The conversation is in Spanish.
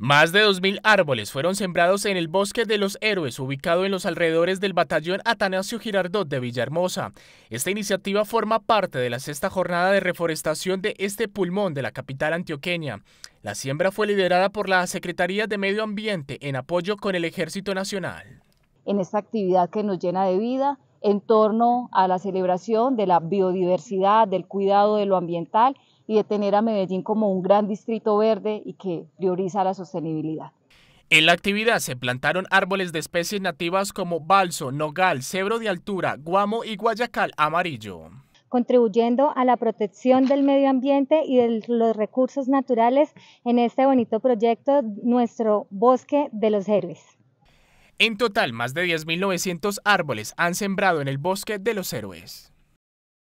Más de 2.000 árboles fueron sembrados en el Bosque de los Héroes, ubicado en los alrededores del batallón Atanasio Girardot de Villahermosa. Esta iniciativa forma parte de la sexta jornada de reforestación de este pulmón de la capital antioqueña. La siembra fue liderada por la Secretaría de Medio Ambiente en apoyo con el Ejército Nacional. En esta actividad que nos llena de vida, en torno a la celebración de la biodiversidad, del cuidado de lo ambiental y de tener a Medellín como un gran distrito verde y que prioriza la sostenibilidad. En la actividad se plantaron árboles de especies nativas como balso, nogal, cebro de altura, guamo y guayacal amarillo contribuyendo a la protección del medio ambiente y de los recursos naturales en este bonito proyecto, nuestro Bosque de los Héroes. En total, más de 10.900 árboles han sembrado en el bosque de los héroes.